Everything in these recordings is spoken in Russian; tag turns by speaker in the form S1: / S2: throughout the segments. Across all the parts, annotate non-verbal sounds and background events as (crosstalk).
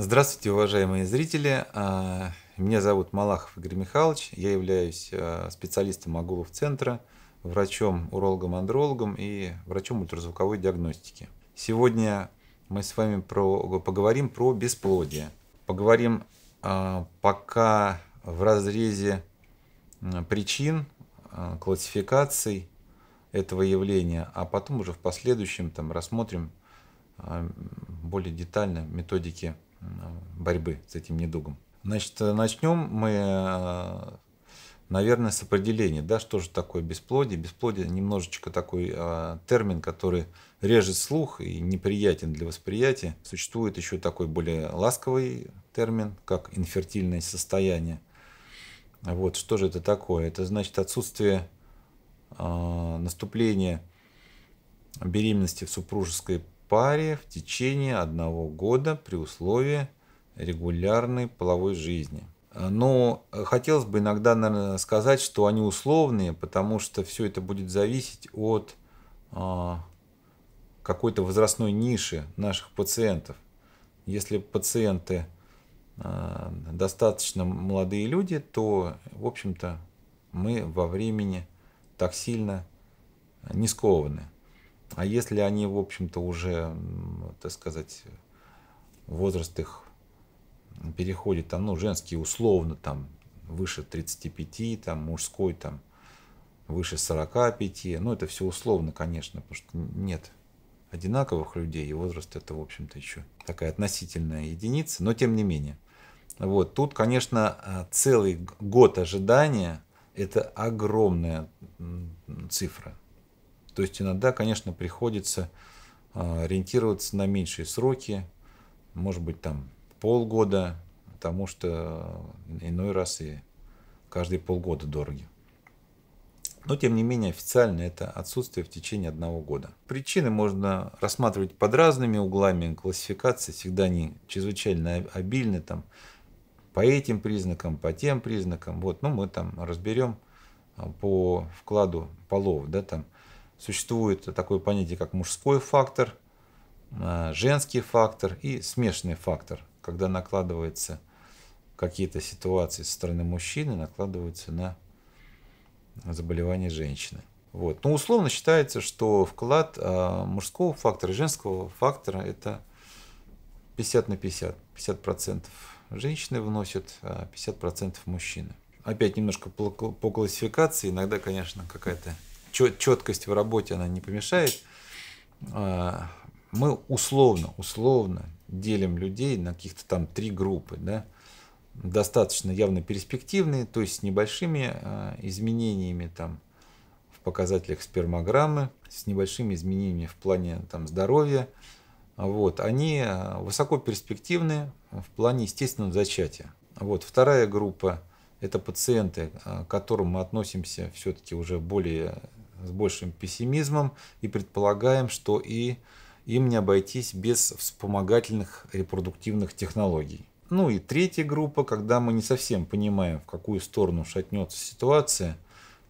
S1: Здравствуйте, уважаемые зрители. А, меня зовут Малахов Игорь Михайлович. Я являюсь а, специалистом Агулов-центра, врачом, урологом-андрологом и врачом ультразвуковой диагностики. Сегодня мы с вами про, поговорим про бесплодие. Поговорим а, пока в разрезе причин, классификаций этого явления, а потом уже в последующем там, рассмотрим более детально методики Э, борьбы с этим недугом. Значит, э, начнем мы, э, наверное, с определения, да, что же такое бесплодие. Бесплодие немножечко такой термин, который режет слух и неприятен для восприятия. Существует еще такой более ласковый термин, как инфертильное состояние. Вот, что же это такое? Это значит отсутствие наступления беременности в супружеской паре в течение одного года при условии регулярной половой жизни. Но э, хотелось бы иногда, наверное, сказать, что они условные, потому что все это будет зависеть от а, какой-то возрастной ниши наших пациентов. Если пациенты а, достаточно молодые люди, то, в общем-то, мы во времени так сильно не скованы. А если они, в общем-то, уже, так сказать, возраст их переходит, там, ну, женский условно, там, выше 35, там, мужской, там, выше 45, ну, это все условно, конечно, потому что нет одинаковых людей, и возраст это, в общем-то, еще такая относительная единица, но тем не менее. Вот, тут, конечно, э, целый год ожидания – это огромная цифра. То есть иногда, конечно, приходится а, ориентироваться на меньшие сроки, может быть, там полгода, потому что иной раз и каждые полгода дороги. Но, тем не менее, официально это отсутствие в течение одного года. Причины можно рассматривать под разными углами. Классификации всегда они чрезвычайно обильны. Там, по этим признакам, по тем признакам. Вот, ну, мы там разберем а, по вкладу полов. Да, там, существует такое понятие, как мужской фактор, э, женский фактор и смешанный фактор, когда накладываются какие-то ситуации со стороны мужчины, накладываются на заболевание женщины. Вот. Но ну, условно считается, что вклад э, мужского фактора и женского фактора это 50 на 50. 50% женщины вносят, а 50% мужчины. Опять немножко по классификации, иногда, конечно, какая-то четкость в работе она не помешает. А, мы условно, условно делим людей на каких-то там три группы, да, достаточно явно перспективные, то есть с небольшими а, изменениями там в показателях спермограммы, с небольшими изменениями в плане там здоровья, вот, они а, высоко перспективные в плане естественного зачатия. Вот вторая группа это пациенты, а, к которым мы относимся все-таки уже более с большим пессимизмом и предполагаем, что и им не обойтись без вспомогательных репродуктивных технологий. Ну и третья группа, когда мы не совсем понимаем, в какую сторону шатнется ситуация,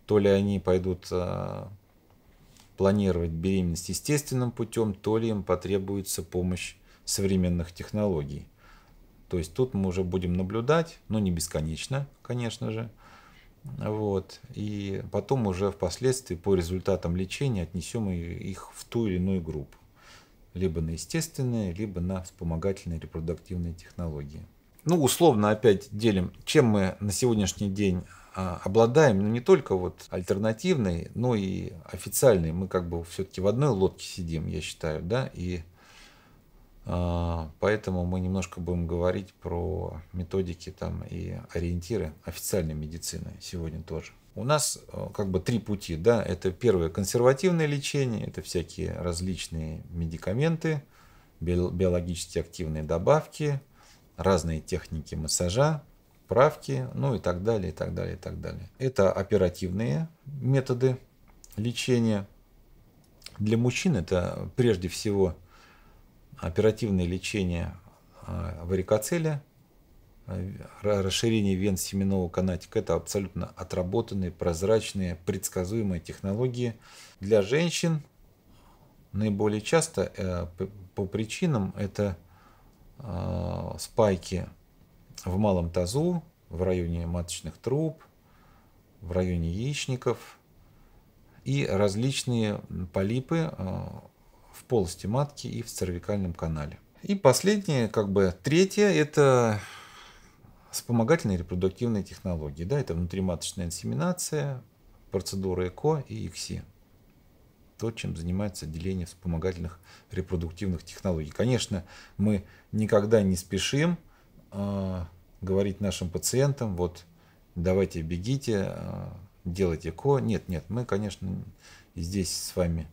S1: то ли они пойдут а, планировать беременность естественным путем, то ли им потребуется помощь современных технологий. То есть тут мы уже будем наблюдать, но не бесконечно, конечно же. Вот. И потом уже впоследствии по результатам лечения отнесем их в ту или иную группу. Либо на естественные, либо на вспомогательные репродуктивные технологии. Ну, условно опять делим, чем мы на сегодняшний день а, обладаем, ну, не только вот альтернативной, но и официальной. Мы как бы все-таки в одной лодке сидим, я считаю, да, и а, поэтому мы немножко будем говорить про методики там и ориентиры официальной медицины сегодня тоже. У нас э, как бы три пути, да, это первое консервативное лечение, это всякие различные медикаменты, биологически активные добавки, разные техники массажа, правки, ну и так далее, и так далее, и так далее. Это оперативные методы лечения. Для мужчин это прежде всего оперативное лечение а, варикоцеля, а, расширение вен семенного канатика – это абсолютно отработанные, прозрачные, предсказуемые технологии. Для женщин наиболее часто э, по причинам это а, спайки в малом тазу, в районе маточных труб, в районе яичников и различные полипы в полости матки и в цервикальном канале. И последнее, как бы третье, это вспомогательные репродуктивные технологии. Да, это внутриматочная инсеминация, процедуры ЭКО и ИКСИ. То, чем занимается отделение вспомогательных репродуктивных технологий. Конечно, мы никогда не спешим э, говорить нашим пациентам, вот давайте бегите, э, а, делайте ЭКО. Нет, нет, мы, конечно, здесь с вами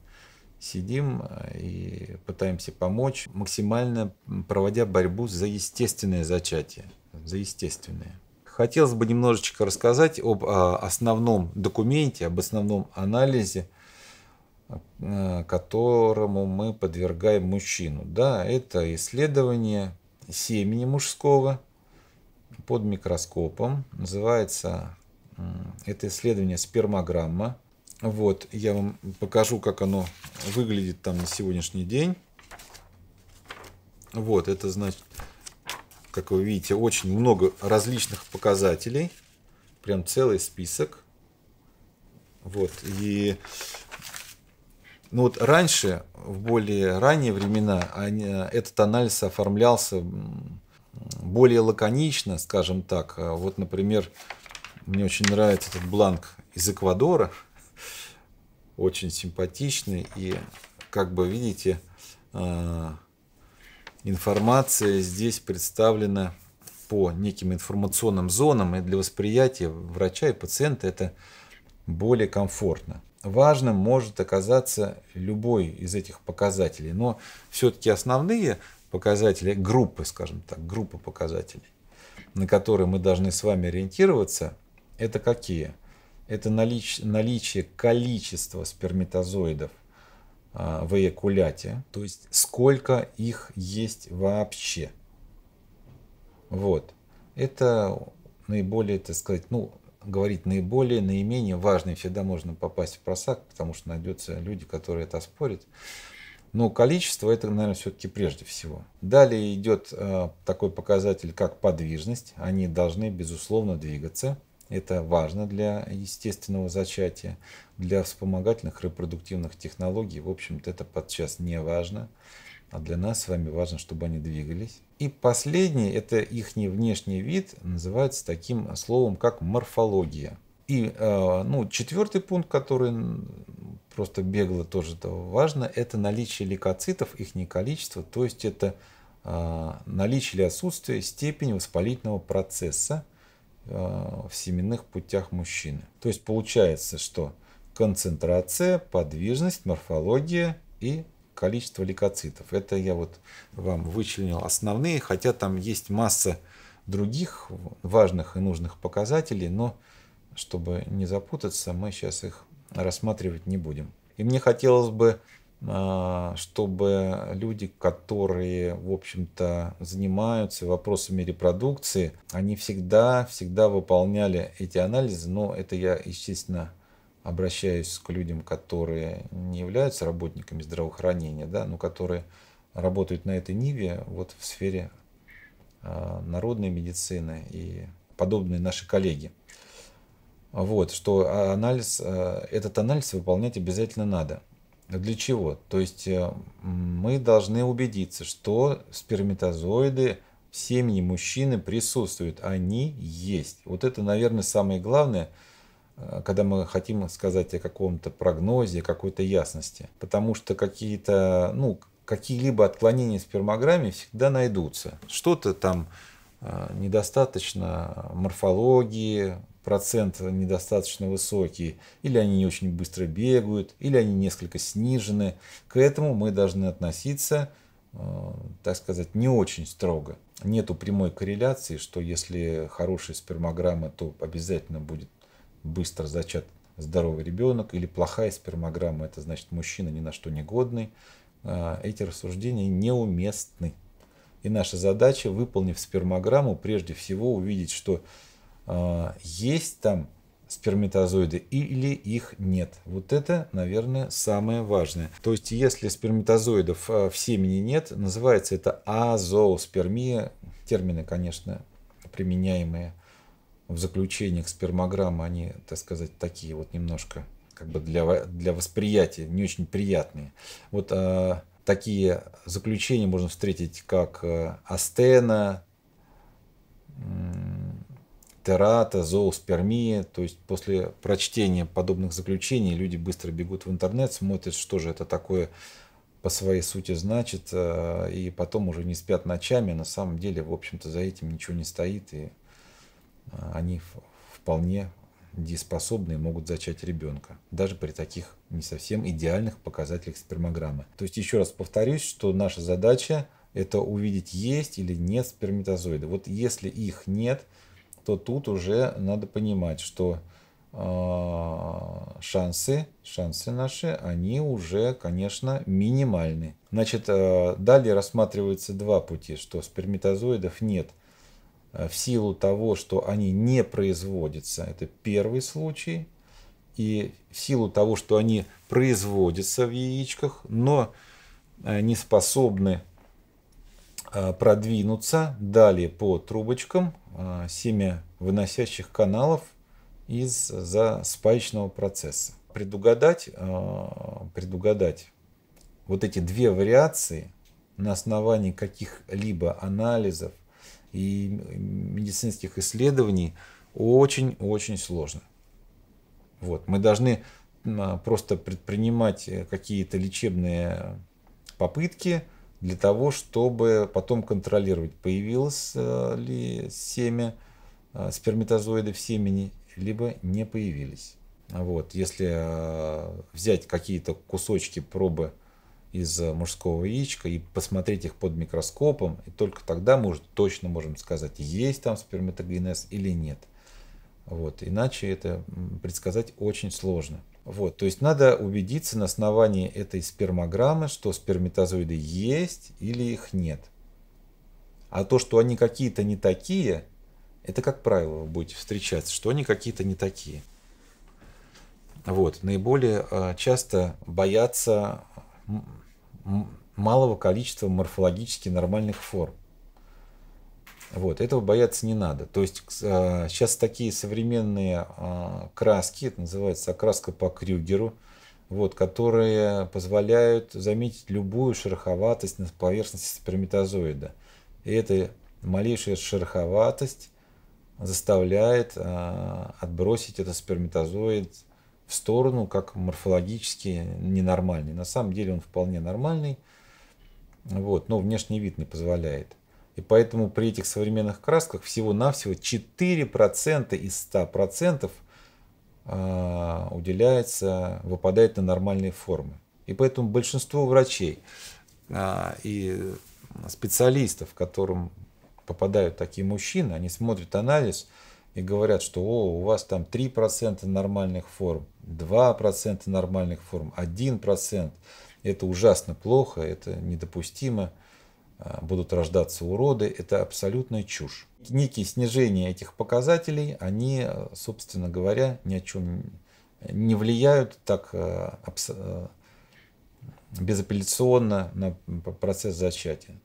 S1: сидим э, и пытаемся помочь, максимально проводя борьбу за естественное зачатие, за естественное. Хотелось бы немножечко рассказать об а, основном документе, об основном анализе, э, которому мы подвергаем мужчину. Да, это исследование семени мужского под микроскопом. Называется это исследование спермограмма. Вот, я вам покажу, как оно выглядит там на сегодняшний день. Вот, это значит, как вы видите, очень много различных показателей. Прям целый список. Вот, и... Ну вот раньше, в более ранние времена, они, этот анализ оформлялся более лаконично, скажем так. А вот, например, мне очень нравится этот бланк из Эквадора – очень симпатичный. И, как бы видите, а, информация здесь представлена по неким информационным зонам. И для восприятия врача и пациента это более комфортно. Важным может оказаться любой из этих показателей. Но все-таки основные показатели, группы, скажем так, группы показателей, на которые мы должны с вами ориентироваться, это какие – это налич, наличие количества сперматозоидов а, в эякуляте, то есть сколько их есть вообще. Вот. Это наиболее, так сказать, ну, говорить наиболее, наименее важный, Всегда можно попасть в просак, потому что найдется люди, которые это спорят. Но количество это, наверное, все-таки прежде всего. Далее идет э, а, такой показатель, как подвижность. Они должны, безусловно, двигаться. Это важно для естественного зачатия, для вспомогательных репродуктивных технологий, в общем-то, это подчас не важно, а для нас с вами важно, чтобы они двигались. И последний, это их внешний вид, называется таким словом, как морфология. И э, ну, четвертый пункт, который просто бегло тоже важно, это наличие лейкоцитов, их не количество, то есть это э, наличие или отсутствие степени воспалительного процесса – Э, в семенных путях мужчины. То есть получается, что концентрация, подвижность, морфология и количество лейкоцитов. Это я вот вам вычленил основные, хотя там есть масса других важных и нужных показателей, но чтобы не запутаться, мы сейчас их рассматривать не будем. И мне хотелось бы а, чтобы люди, которые, в общем-то, занимаются вопросами репродукции, они всегда, всегда выполняли эти анализы. Но это я, естественно, обращаюсь к людям, которые не являются работниками здравоохранения, да, но которые работают на этой ниве вот в сфере а, народной медицины и подобные наши коллеги. Вот, что анализ, а, этот анализ выполнять обязательно надо. А для чего? То есть э, мы должны убедиться, что сперматозоиды в семье мужчины присутствуют, они есть. Вот это, наверное, самое главное, э, когда мы хотим сказать о каком-то прогнозе, какой-то ясности. Потому что какие-то, ну, какие-либо отклонения в спермограмме всегда найдутся. Что-то там э, недостаточно морфологии, процент недостаточно высокий, или они не очень быстро бегают, или они несколько снижены. К этому мы должны относиться, э, так сказать, не очень строго. Нету прямой корреляции, что если хорошая спермограмма, то обязательно будет быстро зачат здоровый ребенок, или плохая спермограмма, это значит мужчина ни на что не годный. Э, эти рассуждения неуместны. И наша задача, выполнив спермограмму, прежде всего увидеть, что а, есть там сперматозоиды или их нет. Вот это, наверное, самое важное. То есть, если сперматозоидов а, в семени нет, называется это азооспермия. Термины, конечно, применяемые в заключении к спермограмме, они, так сказать, такие вот немножко как бы для, для восприятия не очень приятные. Вот а, такие заключения можно встретить, как э, астена, терата, зооспермия. То есть после прочтения подобных заключений люди быстро бегут в интернет, смотрят, что же это такое по своей сути значит, э, и потом уже не спят ночами. А на самом деле, в общем-то, за этим ничего не стоит, и э, они вполне дееспособные могут зачать ребенка, даже при таких не совсем идеальных показателях спермограммы. То есть, еще раз повторюсь, что наша задача это увидеть, есть или нет сперматозоиды. Вот если их нет, то тут уже надо понимать, что а, шансы, шансы наши, они уже, конечно, минимальны. Значит, э, далее рассматриваются два пути, что сперматозоидов нет э, в силу того, что они не производятся. Это первый случай. И в силу того, что они производятся в яичках, но э, не способны Э, продвинуться далее по трубочкам э, семявыносящих каналов из-за спаечного процесса. Предугадать, э, предугадать вот эти две вариации на основании каких-либо анализов и медицинских исследований очень-очень сложно. Вот. Мы должны просто предпринимать какие-то лечебные попытки – для того, чтобы потом контролировать, появилось э, ли семя, э, сперматозоиды в семени, либо не появились. Вот, если э, взять какие-то кусочки пробы из мужского яичка и посмотреть их под микроскопом, и только тогда мы уже точно можем сказать, есть там сперматогенез или нет. Вот, иначе это предсказать очень сложно. Вот, то есть надо убедиться на основании этой спермограммы, что сперматозоиды есть или их нет. А то, что они какие-то не такие, это как правило вы будете встречаться, что они какие-то не такие. Вот, наиболее а, часто боятся малого количества морфологически нормальных форм. Вот, этого бояться не надо. То есть сейчас а, такие современные а, краски, это называется окраска по Крюгеру, вот, которые позволяют заметить любую шероховатость на поверхности сперматозоида. И эта малейшая шероховатость заставляет а, отбросить этот сперматозоид в сторону, как морфологически ненормальный. На самом деле он вполне нормальный, вот, но внешний вид не позволяет. И поэтому при этих современных красках всего-навсего 4% из 100% а, уделяется, выпадает на нормальные формы. И поэтому большинство врачей а, и специалистов, которым попадают такие мужчины, они смотрят анализ и говорят, что о, у вас там 3% нормальных форм, 2% нормальных форм, 1%. Это ужасно плохо, это недопустимо. Э, будут рождаться уроды, это абсолютная чушь. Некие снижения этих показателей, они, э, собственно говоря, ни о чем не влияют так э, безапелляционно на процесс зачатия.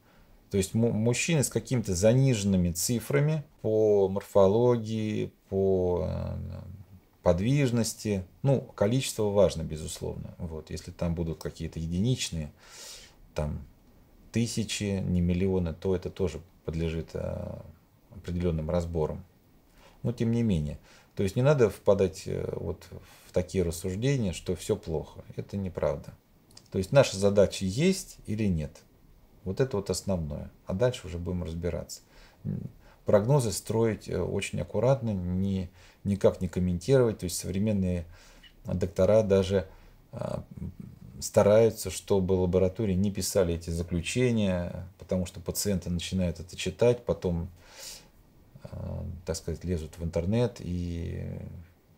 S1: То есть мужчины с какими-то заниженными цифрами по морфологии, по подвижности, ну, количество важно, безусловно. Вот, если там будут какие-то единичные, там тысячи, не миллионы, то это тоже подлежит э, определенным разборам. Но тем не менее. То есть не надо впадать э, вот в такие рассуждения, что все плохо. Это неправда. То есть наша задача есть или нет. Вот это вот основное. А дальше уже будем разбираться. Прогнозы строить э, очень аккуратно, не, никак не комментировать. То есть современные доктора даже а, стараются, чтобы лаборатории не писали эти заключения, потому что пациенты начинают это читать, потом, э, так сказать, лезут в интернет и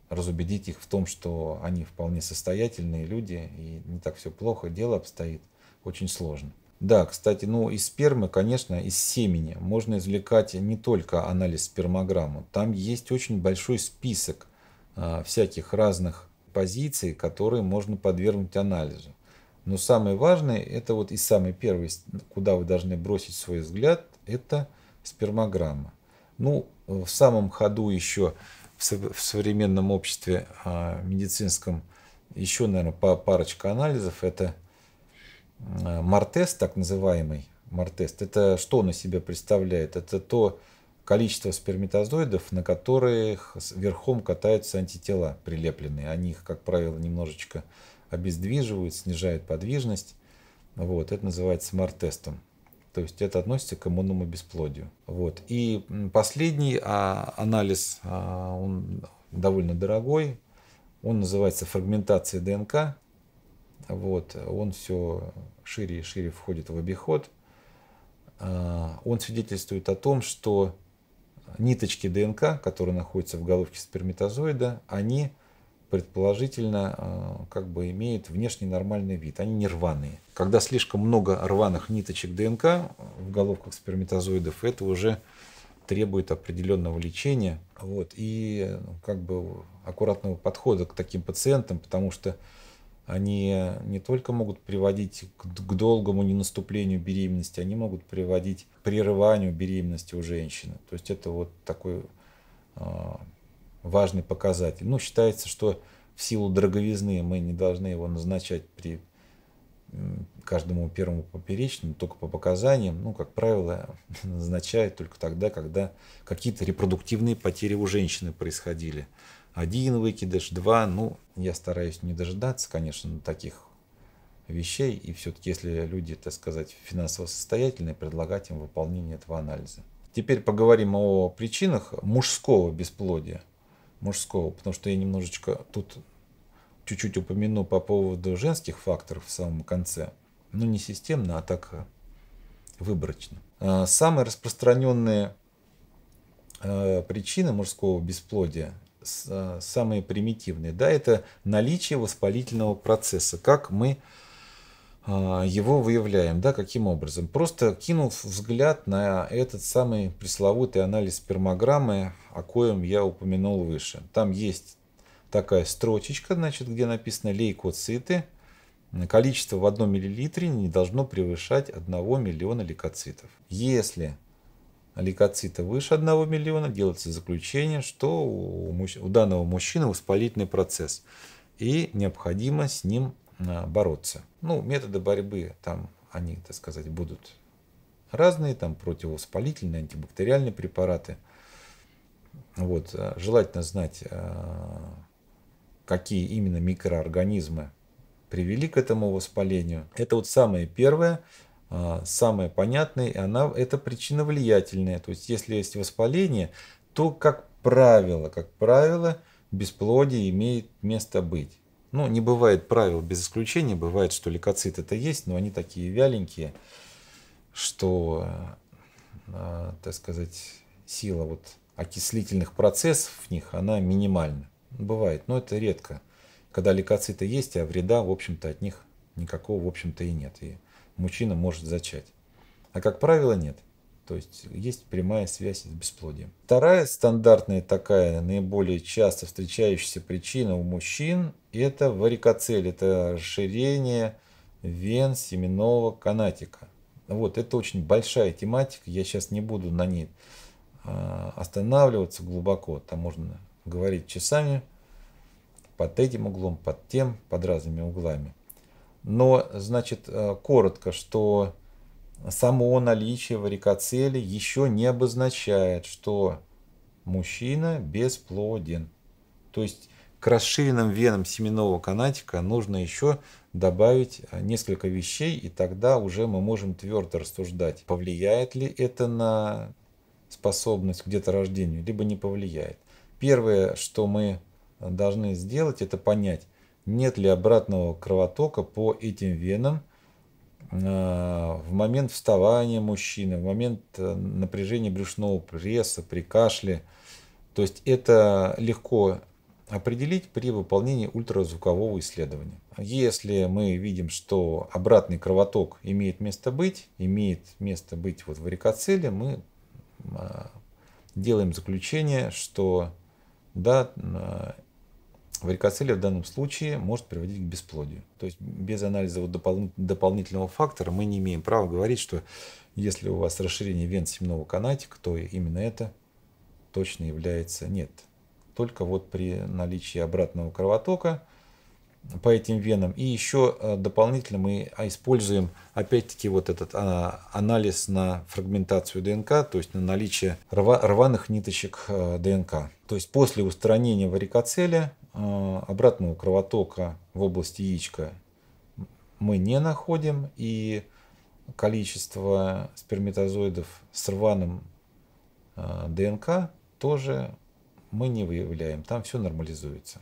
S1: разубедить их в том, что они вполне состоятельные люди и не так все плохо, дело обстоит, очень сложно. Да, кстати, ну из спермы, конечно, из семени можно извлекать не только анализ спермограммы. Там есть очень большой список э, всяких разных позиции, которые можно подвергнуть анализу. Но самое важное, это вот и самый первый, куда вы должны бросить свой взгляд, это спермограмма. Ну, в самом ходу еще в современном обществе а, медицинском еще, наверное, парочка анализов. Это а, мартест, так называемый мартест. Это что он из себя представляет? Это то, количество сперматозоидов, на которых верхом катаются антитела прилепленные. Они их, как правило, немножечко обездвиживают, снижают подвижность. Вот, это называется смарт-тестом. То есть это относится к иммунному бесплодию. Вот. И последний а, анализ, а, он довольно дорогой. Он называется фрагментация ДНК. Вот. Он все шире и шире входит в обиход. А, он свидетельствует о том, что ниточки ДНК, которые находятся в головке сперматозоида, они предположительно э, как бы имеют внешний нормальный вид, они не рваные. Когда слишком много рваных ниточек ДНК в головках сперматозоидов, это уже требует определенного лечения вот, и ну, как бы аккуратного подхода к таким пациентам, потому что они не только могут приводить к, к долгому ненаступлению беременности, они могут приводить к прерыванию беременности у женщины. То есть это вот такой а, важный показатель. Ну, считается, что в силу дороговизны мы не должны его назначать при каждому первому поперечному только по показаниям, ну, как правило, (laughs) назначают только тогда, когда какие-то репродуктивные потери у женщины происходили один выкидыш, два. Ну, я стараюсь не дожидаться, конечно, ну, таких вещей. И все-таки, если люди, так сказать, финансово состоятельные, предлагать им выполнение этого анализа. Теперь поговорим о причинах мужского бесплодия. Мужского, потому что я немножечко тут чуть-чуть упомяну по поводу женских факторов в самом конце. Ну, не системно, а так э, выборочно. Э, самые распространенные э, причины мужского бесплодия Э, самые примитивные, да, это наличие воспалительного процесса, как мы а, его выявляем, да, каким образом? Просто кинув взгляд на этот самый пресловутый анализ спермограммы, о коем я упомянул выше. Там есть такая строчечка, значит, где написано лейкоциты. Количество в 1 мл не должно превышать 1 миллиона лейкоцитов. Если лейкоцита выше 1 миллиона, делается заключение, что у, у данного мужчины воспалительный процесс и необходимо с ним а, бороться. Ну, методы борьбы там, они, так сказать, будут разные, там противовоспалительные, антибактериальные препараты. Вот, а, желательно знать, а, какие именно микроорганизмы привели к этому воспалению. Это вот самое первое, а, самая понятная, и она это причина влиятельная. То есть, если есть воспаление, то, как правило, как правило, бесплодие имеет место быть. Ну, не бывает правил без исключения, бывает, что лейкоциты это есть, но они такие вяленькие, что, а, так сказать, сила вот окислительных процессов в них, она минимальна. Бывает, но это редко. Когда лейкоциты есть, а вреда, в общем-то, от них никакого, в общем-то, и нет. И мужчина может зачать. А как правило, нет. То есть есть прямая связь с бесплодием. Вторая стандартная такая, наиболее часто встречающаяся причина у мужчин – это варикоцель, это расширение вен семенного канатика. Вот, это очень большая тематика, я сейчас не буду на ней а, останавливаться глубоко, там можно говорить часами, под этим углом, под тем, под разными углами. Но, значит, э, коротко, что само наличие варикоцели еще не обозначает, что мужчина бесплоден. То есть к расширенным венам семенного канатика нужно еще добавить э, несколько вещей, и тогда уже мы можем твердо рассуждать, повлияет ли это на способность к деторождению, либо не повлияет. Первое, что мы должны сделать, это понять, нет ли обратного кровотока по этим венам э, в момент вставания мужчины, в момент э, напряжения брюшного пресса, при кашле. То есть это легко определить при выполнении ультразвукового исследования. Если мы видим, что обратный кровоток имеет место быть, имеет место быть вот в варикоцеле, мы э, делаем заключение, что да, варикоцелия в данном случае может приводить к бесплодию. То есть без анализа вот допол- дополнительного фактора мы не имеем права говорить, что если у вас расширение вен семенного канатика, то именно это точно является нет. Только вот при наличии обратного кровотока по этим венам. И еще э, дополнительно мы а, используем опять-таки вот этот а, анализ на фрагментацию ДНК, то есть на наличие рва рваных ниточек э, ДНК. То есть после устранения варикоцеля а, обратного кровотока в области яичка мы не находим, и количество сперматозоидов с рваным а, ДНК тоже мы не выявляем, там все нормализуется.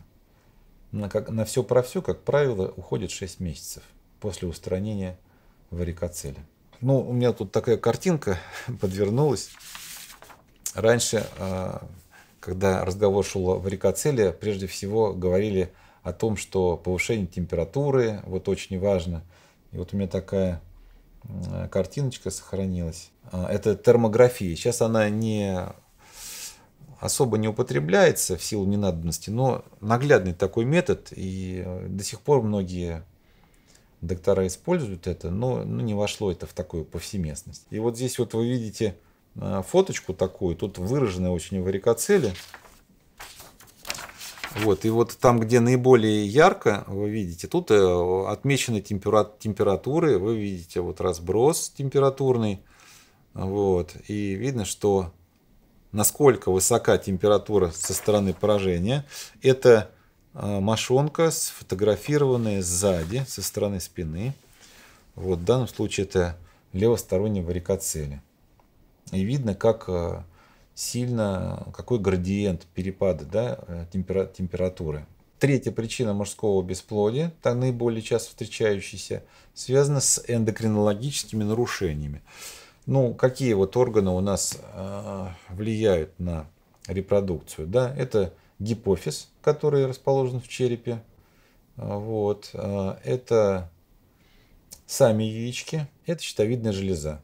S1: На, как, на все про все, как правило, уходит 6 месяцев после устранения варикоцеля. Ну, у меня тут такая картинка (laughs) подвернулась. Раньше а, когда разговор шел в рикоцеле, прежде всего говорили о том, что повышение температуры, вот очень важно. И вот у меня такая картиночка сохранилась. А, это термография. Сейчас она не особо не употребляется в силу ненадобности, но наглядный такой метод, и э, до сих пор многие доктора используют это, но ну, не вошло это в такую повсеместность. И вот здесь вот вы видите Э, фоточку такую. Тут выражены очень варикоцели. Вот, и вот там, где наиболее ярко, вы видите, тут э, отмечены температуры, вы видите вот разброс температурный. Вот, и видно, что насколько высока температура со стороны поражения. Это э, машонка сфотографированная сзади, со стороны спины. Вот, в данном случае это левосторонние варикоцели. И видно, как э, сильно, какой градиент перепады, да, э, температуры. Третья причина мужского бесплодия, та наиболее часто встречающаяся, связана с эндокринологическими нарушениями. Ну, какие вот органы у нас э, влияют на репродукцию? Да? Это гипофиз, который расположен в черепе. Э, вот. Это сами яички. Это щитовидная железа.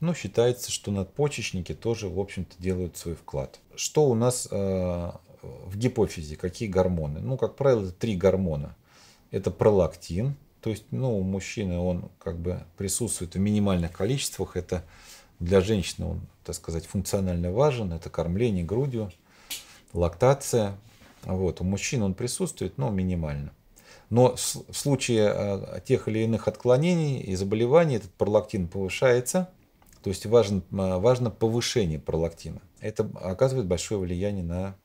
S1: Но ну, считается, что надпочечники тоже, в общем-то, делают свой вклад. Что у нас э, в гипофизе, какие гормоны? Ну, как правило, это три гормона. Это пролактин, то есть, ну, у мужчины он как бы присутствует в минимальных количествах. Это для женщины он, так сказать, функционально важен. Это кормление грудью, лактация. Вот, у мужчин он присутствует, но минимально. Но в случае э, тех или иных отклонений и заболеваний этот пролактин повышается – то есть важно, а, важно повышение пролактина. Это оказывает большое влияние на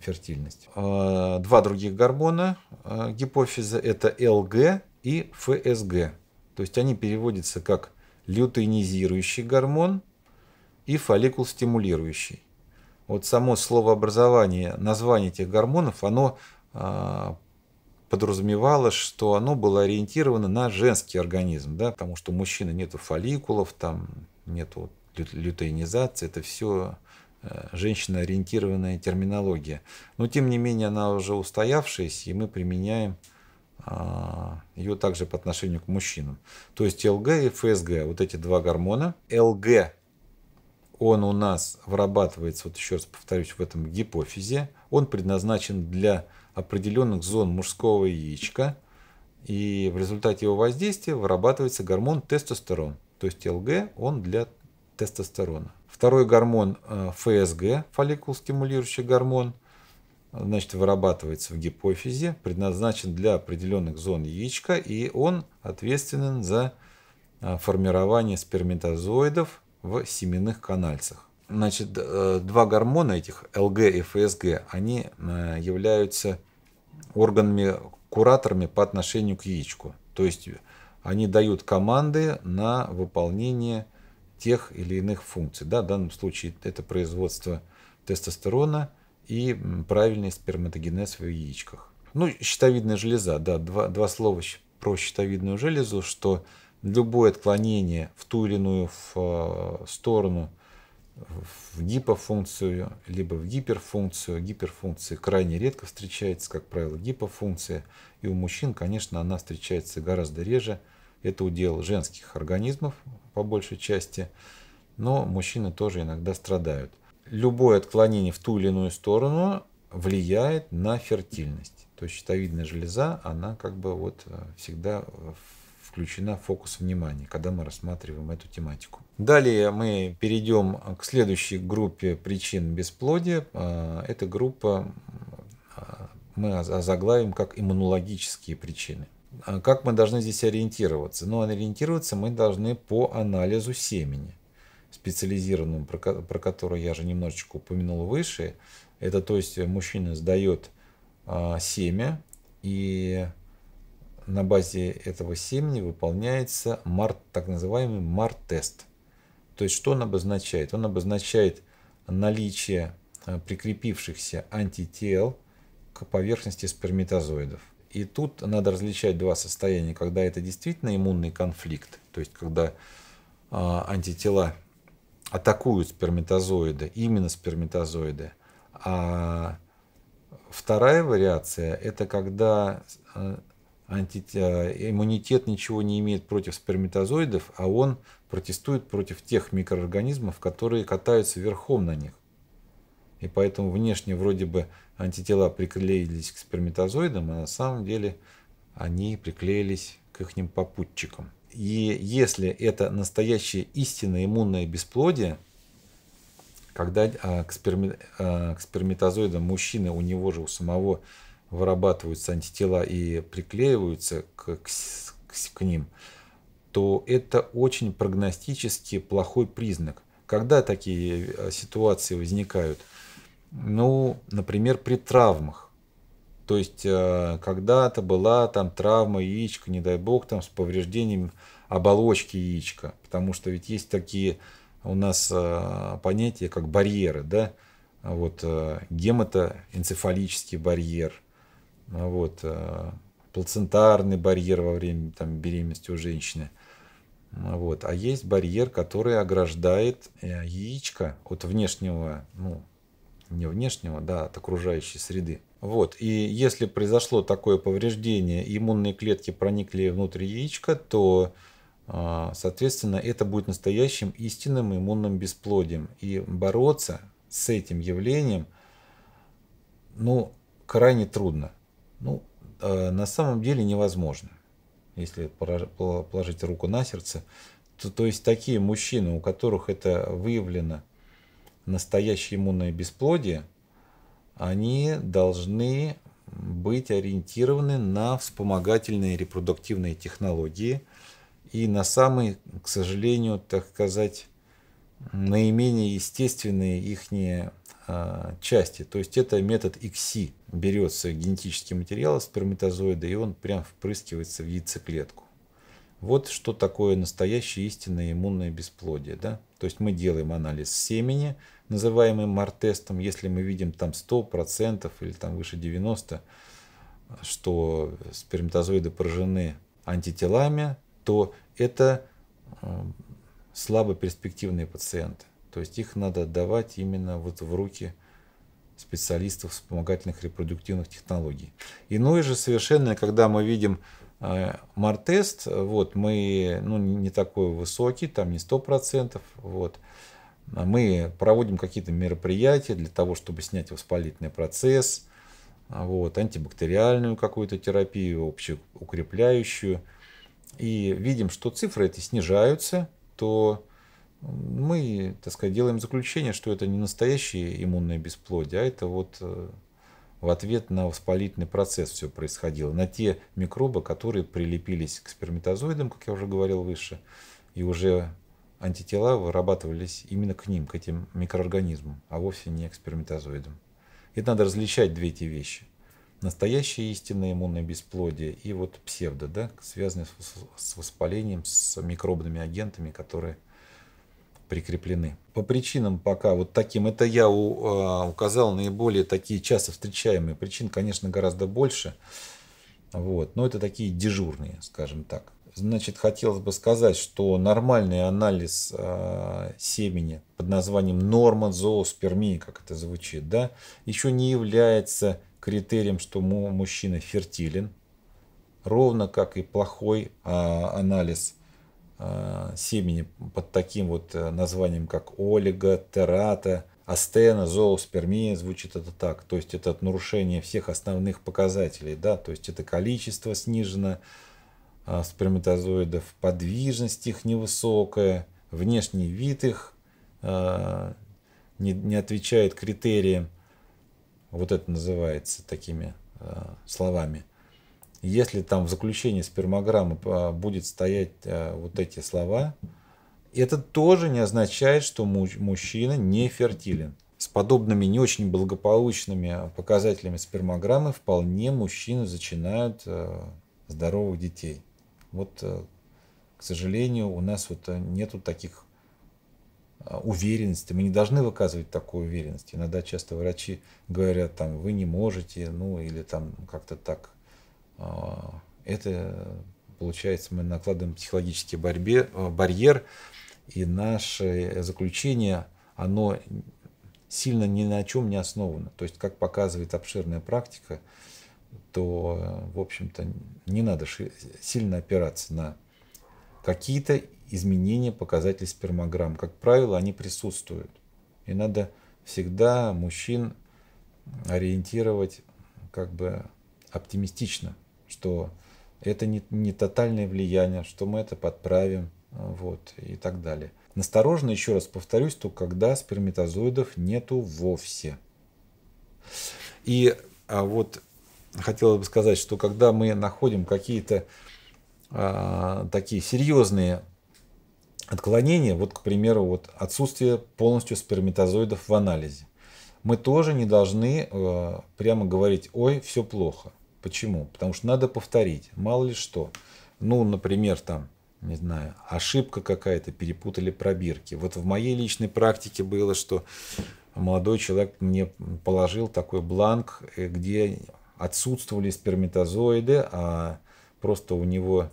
S1: фертильность. А, два других гормона а, гипофиза – это ЛГ и ФСГ. То есть они переводятся как лютеинизирующий гормон и фолликул стимулирующий. Вот само словообразование, название этих гормонов, оно подразумевало, что оно было ориентировано на женский организм, да, потому что у мужчины нет фолликулов, там, нет вот, лютеинизации, это все э, женщина-ориентированная терминология. Но тем не менее она уже устоявшаяся, и мы применяем а, ее также по отношению к мужчинам. То есть ЛГ и ФСГ, вот эти два гормона. ЛГ, он у нас вырабатывается, вот еще раз повторюсь, в этом гипофизе. Он предназначен для определенных зон мужского яичка. И в результате его воздействия вырабатывается гормон тестостерон то есть ЛГ, он для тестостерона. Второй гормон э, ФСГ, фолликул-стимулирующий гормон, значит, вырабатывается в гипофизе, предназначен для определенных зон яичка, и он ответственен за э, формирование сперматозоидов в семенных канальцах. Значит, э, два гормона этих, ЛГ и ФСГ, они являются органами, кураторами по отношению к яичку. То есть они дают команды на выполнение тех или иных функций. Да, в данном случае это производство тестостерона и правильный сперматогенез в яичках. Ну, щитовидная железа, да, два, два слова про щитовидную железу, что любое отклонение в ту или иную в э, сторону – в гипофункцию, либо в гиперфункцию. Гиперфункции крайне редко встречается, как правило, гипофункция. И у мужчин, конечно, она встречается гораздо реже. Это удел женских организмов, по большей части. Но мужчины тоже иногда страдают. Любое отклонение в ту или иную сторону влияет на фертильность. То есть щитовидная железа, она как бы вот э, всегда в включена фокус внимания, когда мы рассматриваем эту тематику. Далее мы перейдем к следующей группе причин бесплодия. А, эта группа а, мы озаглавим как иммунологические причины. А, как мы должны здесь ориентироваться? Ну, ориентироваться мы должны по анализу семени, специализированному, про, про который я же немножечко упомянул выше. Это то есть э, мужчина сдает семя, и на базе этого семени выполняется март, так называемый март-тест. То есть что он обозначает? Он обозначает наличие э, прикрепившихся антител к поверхности сперматозоидов. И тут надо различать два состояния, когда это действительно иммунный конфликт, то есть когда а, антитела атакуют сперматозоиды, именно сперматозоиды. А вторая вариация – это когда э, Э, иммунитет ничего не имеет против сперматозоидов, а он протестует против тех микроорганизмов, которые катаются верхом на них. И поэтому внешне вроде бы антитела приклеились к сперматозоидам, а на самом деле они приклеились к их попутчикам. И если это настоящее истинное иммунное бесплодие, когда а, к, сперми, а, к сперматозоидам мужчины, у него же у самого вырабатываются антитела и приклеиваются к, к, к, к ним, то это очень прогностически плохой признак. Когда такие э, ситуации возникают? Ну, например, при травмах. То есть э, когда-то была там травма яичка, не дай бог, там с повреждением оболочки яичка, потому что ведь есть такие у нас э, понятия, как барьеры, да, вот гематоэнцефалический барьер – а вот, э, плацентарный барьер во время там, беременности у женщины. А вот. А есть барьер, который ограждает э, яичко от внешнего, ну, не внешнего, да, от окружающей среды. Вот. И если произошло такое повреждение, иммунные клетки проникли внутрь яичка, то, а, соответственно, это будет настоящим истинным иммунным бесплодием. И бороться с этим явлением, ну, крайне трудно. Ну, э, на самом деле невозможно, если положить руку на сердце. То, то есть такие мужчины, у которых это выявлено настоящее иммунное бесплодие, они должны быть ориентированы на вспомогательные репродуктивные технологии и на самый, к сожалению, так сказать, наименее естественные их Э, части. То есть это метод XC. Берется генетический материал из сперматозоида, и он прям впрыскивается в яйцеклетку. Вот что такое настоящее истинное иммунное бесплодие. Да? То есть мы делаем анализ семени, называемый мар тестом, если мы видим там 100% или там выше 90%, что сперматозоиды поражены антителами, то это э, слабо перспективные пациенты. То есть их надо отдавать именно вот в руки специалистов вспомогательных репродуктивных технологий. Иное ну, же совершенно, когда мы видим э, мартест, вот, мы ну, не такой высокий, там не 100%, вот, мы проводим какие-то мероприятия для того, чтобы снять воспалительный процесс, вот, антибактериальную какую-то терапию, общеукрепляющую, и видим, что цифры эти снижаются, то мы, так сказать, делаем заключение, что это не настоящее иммунное бесплодие, а это вот э, в ответ на воспалительный процесс все происходило, на те микробы, которые прилепились к сперматозоидам, как я уже говорил выше, и уже антитела вырабатывались именно к ним, к этим микроорганизмам, а вовсе не к сперматозоидам. Это надо различать две эти вещи. Настоящее истинное иммунное бесплодие и вот псевдо, да, связанное с воспалением, с микробными агентами, которые – прикреплены. По причинам пока вот таким, это я у а, указал наиболее такие часто встречаемые. Причин, конечно, гораздо больше. Вот. Но это такие дежурные, скажем так. Значит, хотелось бы сказать, что нормальный анализ э, семени под названием норма зооспермии, как это звучит, да, еще не является критерием, что мужчина фертилен, ровно как и плохой э, анализ Э, семени под таким вот э, названием, как олига, терата, астена, зооспермия, звучит это так. То есть это нарушение всех основных показателей, да, то есть это количество снижено а, сперматозоидов, подвижность их невысокая, внешний вид их э, не, не отвечает критериям. Вот это называется такими словами – если там в заключении спермограммы а, будет стоять а, вот эти слова, это тоже не означает, что мужчина не фертилен. С подобными не очень благополучными показателями спермограммы вполне мужчины зачинают а, здоровых детей. Вот, к сожалению, у нас вот нету таких уверенности. Мы не должны выказывать такую уверенность. Иногда часто врачи говорят, там, вы не можете, ну, или там как-то так а, это получается, мы накладываем психологический борьбе, а, барьер, и наше заключение, оно сильно ни на чем не основано. То есть, как показывает обширная практика, то, в общем-то, не надо сильно опираться на какие-то изменения показателей спермограмм. Как правило, они присутствуют. И надо всегда мужчин ориентировать как бы оптимистично что это не, не тотальное влияние, что мы это подправим вот, и так далее. Насторожно, еще раз повторюсь, то когда сперматозоидов нету вовсе. И а вот хотелось бы сказать, что когда мы находим какие-то а, такие серьезные отклонения, вот, к примеру, вот отсутствие полностью сперматозоидов в анализе, мы тоже не должны э, прямо говорить, ой, все плохо. Почему? Потому что надо повторить, мало ли что. Ну, например, там, не знаю, ошибка какая-то, перепутали пробирки. Вот в моей личной практике было, что молодой человек мне положил такой бланк, э, где отсутствовали сперматозоиды, а просто у него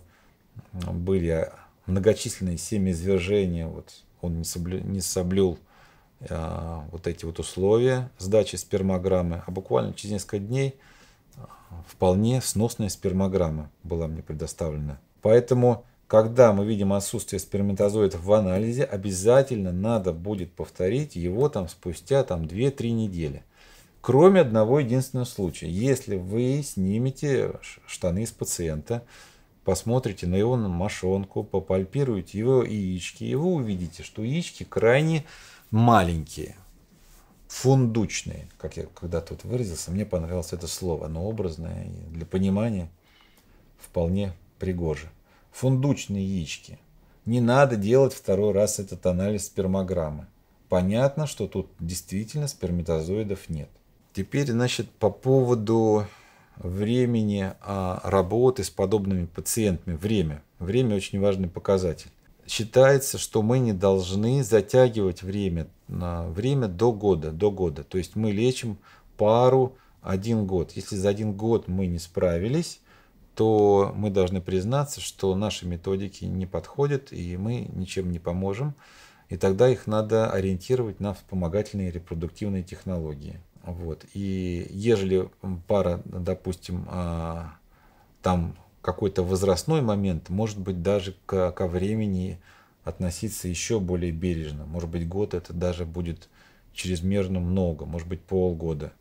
S1: были многочисленные семяизвержения, вот он не соблюл, не соблюл а, вот эти вот условия сдачи спермограммы, а буквально через несколько дней – вполне сносная спермограмма была мне предоставлена. Поэтому, когда мы видим отсутствие сперматозоидов в анализе, обязательно надо будет повторить его там спустя там, 2-3 недели. Кроме одного единственного случая. Если вы снимете штаны с пациента, посмотрите на его мошонку, попальпируете его яички, и вы увидите, что яички крайне маленькие фундучные, как я когда-то вот выразился, мне понравилось это слово, оно образное для понимания вполне пригоже. Фундучные яички. Не надо делать второй раз этот анализ спермограммы. Понятно, что тут действительно сперматозоидов нет. Теперь, значит, по поводу времени а, работы с подобными пациентами. Время. Время очень важный показатель считается, что мы не должны затягивать время, на время до года, до года. То есть мы лечим пару один год. Если за один год мы не справились, то мы должны признаться, что наши методики не подходят, и мы ничем не поможем. И тогда их надо ориентировать на вспомогательные репродуктивные технологии. Вот. И ежели пара, допустим, а, там какой-то возрастной момент, может быть, даже к, ко времени относиться еще более бережно. Может быть, год это даже будет чрезмерно много, может быть, полгода,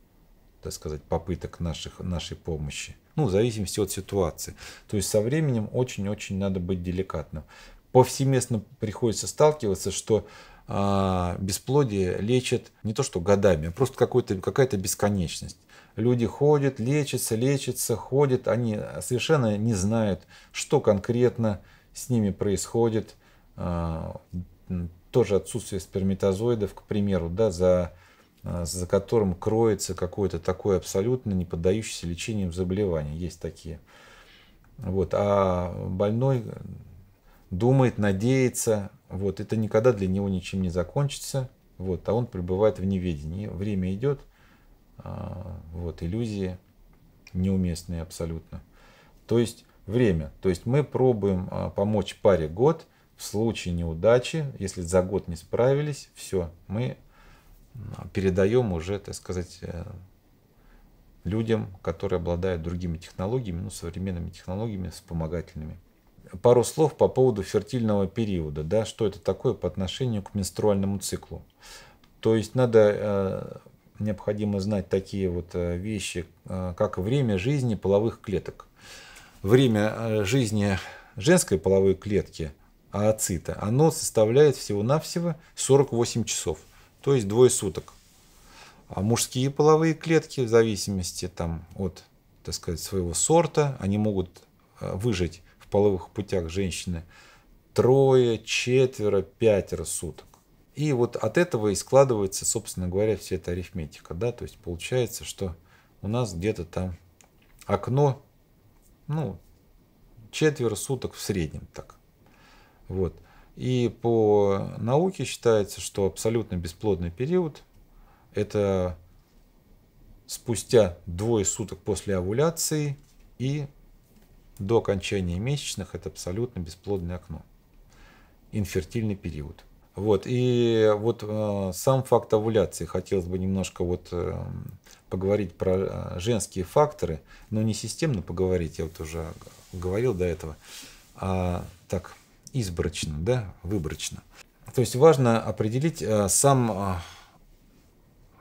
S1: так сказать, попыток наших, нашей помощи. Ну, в зависимости от ситуации. То есть со временем очень-очень надо быть деликатным. Повсеместно приходится сталкиваться, что а, бесплодие лечат не то что годами, а просто какая-то бесконечность. Люди ходят, лечатся, лечатся, ходят, они совершенно не знают, что конкретно с ними происходит. А, тоже отсутствие сперматозоидов, к примеру, да, за, а, за которым кроется какое-то такое абсолютно не поддающееся лечению заболевание. Есть такие. Вот. А больной думает, надеется. Вот. Это никогда для него ничем не закончится. Вот. А он пребывает в неведении. Время идет, а, вот, иллюзии неуместные абсолютно. То есть время. То есть мы пробуем а, помочь паре год. В случае неудачи, если за год не справились, все, мы а, передаем уже, так сказать, э, людям, которые обладают другими технологиями, ну, современными технологиями, вспомогательными. Пару слов по поводу фертильного периода, да, что это такое по отношению к менструальному циклу. То есть надо э, необходимо знать такие вот э, вещи, э, как время жизни половых клеток. Время э, жизни женской половой клетки ооцита, а оно составляет всего-навсего 48 часов, то есть двое суток. А мужские половые клетки, в зависимости там, от так сказать, своего сорта, они могут выжить в половых путях женщины трое, четверо, пятеро суток. И вот от этого и складывается, собственно говоря, вся эта арифметика. Да? То есть получается, что у нас где-то там окно, ну, четверо суток в среднем так. Вот. И по науке считается, что абсолютно бесплодный период – это спустя двое суток после овуляции и до окончания месячных – это абсолютно бесплодное окно. Инфертильный период. Вот, и вот э, сам факт овуляции. Хотелось бы немножко вот э, поговорить про э, женские факторы, но не системно поговорить, я вот уже говорил до этого, а так изборочно, да, выборочно. То есть важно определить э, сам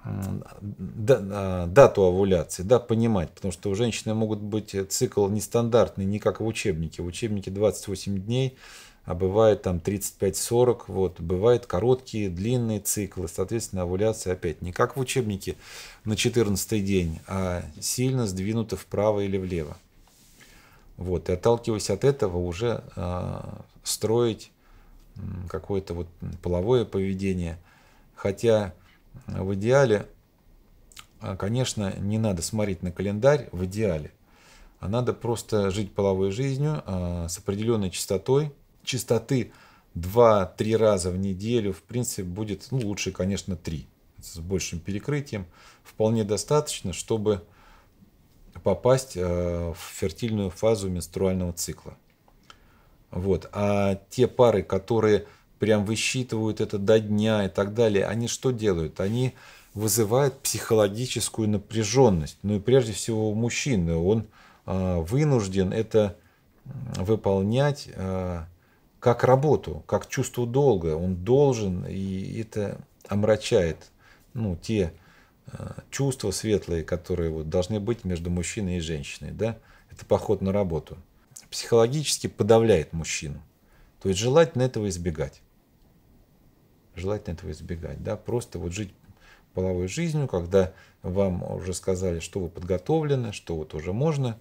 S1: э, э, дату овуляции, да, понимать, потому что у женщины могут быть цикл нестандартный, не как в учебнике. В учебнике 28 дней, а бывает там 35-40, вот, бывают короткие, длинные циклы, соответственно, овуляция опять не как в учебнике на 14 день, а сильно сдвинута вправо или влево. Вот, и отталкиваясь от этого, уже э, строить какое-то вот половое поведение. Хотя в идеале, а, конечно, не надо смотреть на календарь в идеале, а надо просто жить половой жизнью э, с определенной частотой, частоты 2-3 раза в неделю, в принципе, будет, ну, лучше, конечно, 3 с большим перекрытием, вполне достаточно, чтобы попасть э, в фертильную фазу менструального цикла. Вот. А те пары, которые прям высчитывают это до дня и так далее, они что делают? Они вызывают психологическую напряженность. Ну и прежде всего у мужчины. Он э, вынужден это выполнять э, как работу, как чувство долга. Он должен, и это омрачает ну, те э, чувства светлые, которые вот, должны быть между мужчиной и женщиной. Да? Это поход на работу. Психологически подавляет мужчину. То есть желательно этого избегать. Желательно этого избегать. Да? Просто вот жить половой жизнью, когда вам уже сказали, что вы подготовлены, что вот уже можно.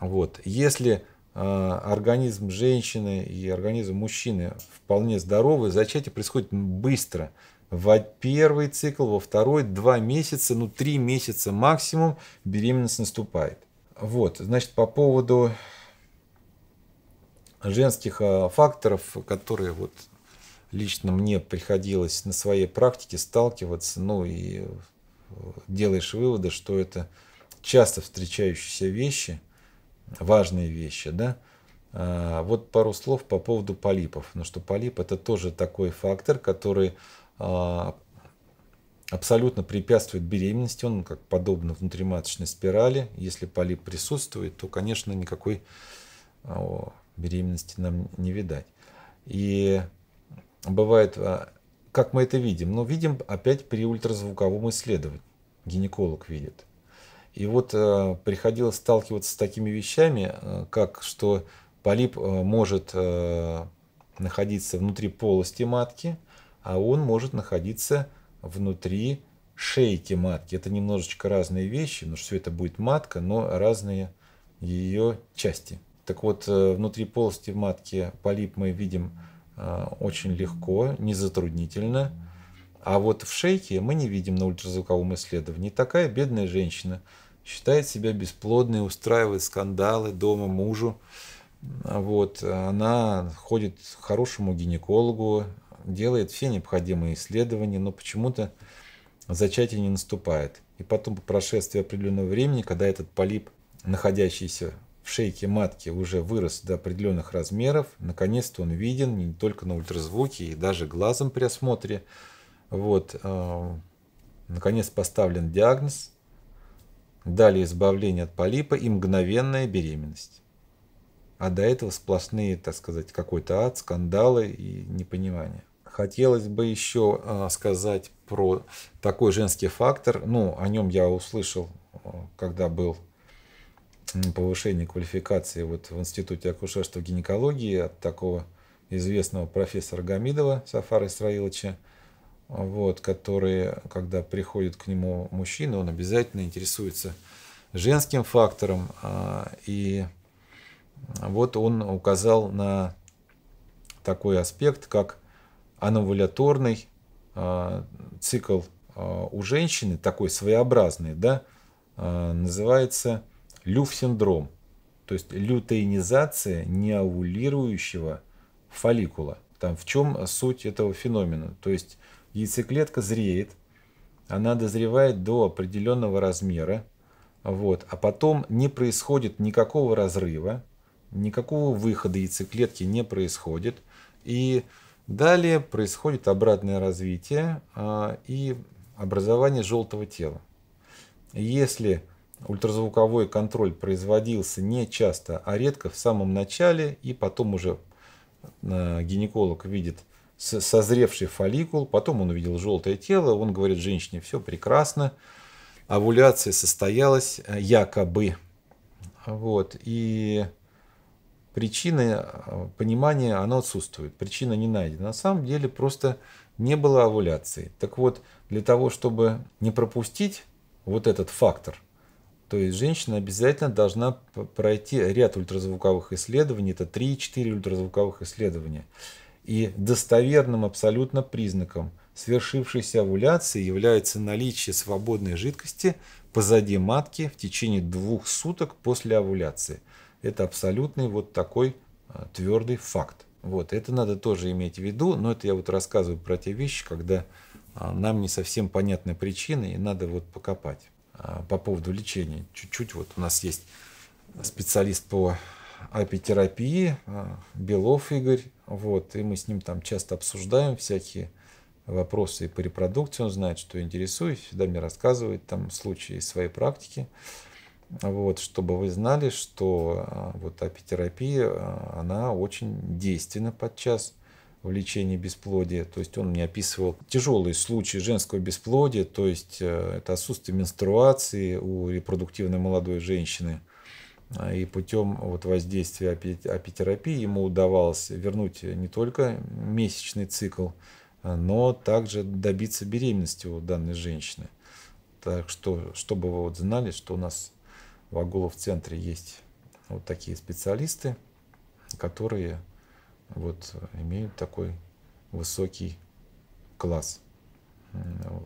S1: Вот. Если Э, организм женщины и организм мужчины вполне здоровы, зачатие происходит быстро. Во первый цикл, во второй, два месяца, ну три месяца максимум беременность наступает. Вот, значит, по поводу женских э, факторов, которые вот лично мне приходилось на своей практике сталкиваться, ну и э, делаешь выводы, что это часто встречающиеся вещи – важные вещи, да. А, вот пару слов по поводу полипов. Ну что полип это тоже такой фактор, который а, абсолютно препятствует беременности. Он как подобно внутриматочной спирали. Если полип присутствует, то, конечно, никакой а, беременности нам не видать. И бывает, как мы это видим? Ну, видим опять при ультразвуковом исследовании. Гинеколог видит. И вот э, приходилось сталкиваться с такими вещами, э, как что полип э, может э, находиться внутри полости матки, а он может находиться внутри шейки матки. Это немножечко разные вещи, но все это будет матка, но разные ее части. Так вот, э, внутри полости матки полип мы видим э, очень легко, незатруднительно. А вот в шейке мы не видим на ультразвуковом исследовании. Такая бедная женщина – считает себя бесплодной, устраивает скандалы дома мужу. Вот, она ходит к хорошему гинекологу, делает все необходимые исследования, но почему-то зачатие не наступает. И потом, по прошествии определенного времени, когда этот полип, находящийся в шейке матки, уже вырос до определенных размеров, наконец-то он виден не только на ультразвуке, и даже глазом при осмотре. Вот, э, наконец поставлен диагноз, Далее избавление от полипа и мгновенная беременность. А до этого сплошные, так сказать, какой-то ад, скандалы и непонимание. Хотелось бы еще а, сказать про такой женский фактор. Ну, о нем я услышал, а, когда был повышение квалификации вот в Институте акушерства и гинекологии от такого известного профессора Гамидова Сафара Исраиловича вот, которые, когда приходит к нему мужчина, он обязательно интересуется женским фактором. А, и вот он указал на такой аспект, как анувуляторный а, цикл а, у женщины, такой своеобразный, да, называется люф-синдром, то есть лютеинизация неовулирующего фолликула. Там в чем суть этого феномена? То есть Яйцеклетка зреет, она дозревает до определенного размера, вот, а потом не происходит никакого разрыва, никакого выхода яйцеклетки не происходит. И далее происходит обратное развитие а, и образование желтого тела. Если ультразвуковой контроль производился не часто, а редко в самом начале, и потом уже а, гинеколог видит созревший фолликул, потом он увидел желтое тело, он говорит женщине, все прекрасно, овуляция состоялась э, якобы. Вот, и причины э, понимания, она отсутствует, причина не найдена. На самом деле просто не было овуляции. Так вот, для того, чтобы не пропустить вот этот фактор, то есть женщина обязательно должна пройти ряд ультразвуковых исследований, это 3-4 ультразвуковых исследования – и достоверным абсолютно признаком свершившейся овуляции является наличие свободной жидкости позади матки в течение двух суток после овуляции. Это абсолютный вот такой а, твердый факт. Вот, это надо тоже иметь в виду, но это я вот рассказываю про те вещи, когда а, нам не совсем понятны причины, и надо вот покопать а, по поводу лечения. Чуть-чуть вот у нас есть специалист по апитерапии, а, Белов Игорь, вот, и мы с ним там часто обсуждаем всякие вопросы по репродукции, он знает, что интересует, всегда мне рассказывает там случаи из своей практики, вот, чтобы вы знали, что а, вот апитерапия, а, она очень действенна подчас в лечении бесплодия. То есть он мне описывал тяжелые случаи женского бесплодия, то есть э, это отсутствие менструации у репродуктивной молодой женщины – а, и путем вот воздействия апитерапии ему удавалось вернуть не только месячный цикл, а, но также добиться беременности у данной женщины. Так что, чтобы вы вот знали, что у нас в Агулов-центре есть вот такие специалисты, которые вот имеют такой высокий класс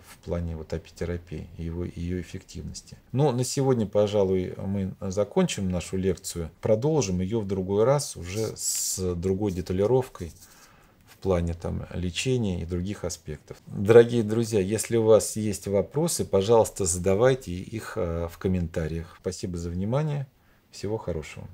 S1: в плане вот апитерапии и его, ее эффективности. Но на сегодня, пожалуй, мы закончим нашу лекцию, продолжим ее в другой раз уже с другой деталировкой в плане там, лечения и других аспектов. Дорогие друзья, если у вас есть вопросы, пожалуйста, задавайте их а, в комментариях. Спасибо за внимание. Всего хорошего.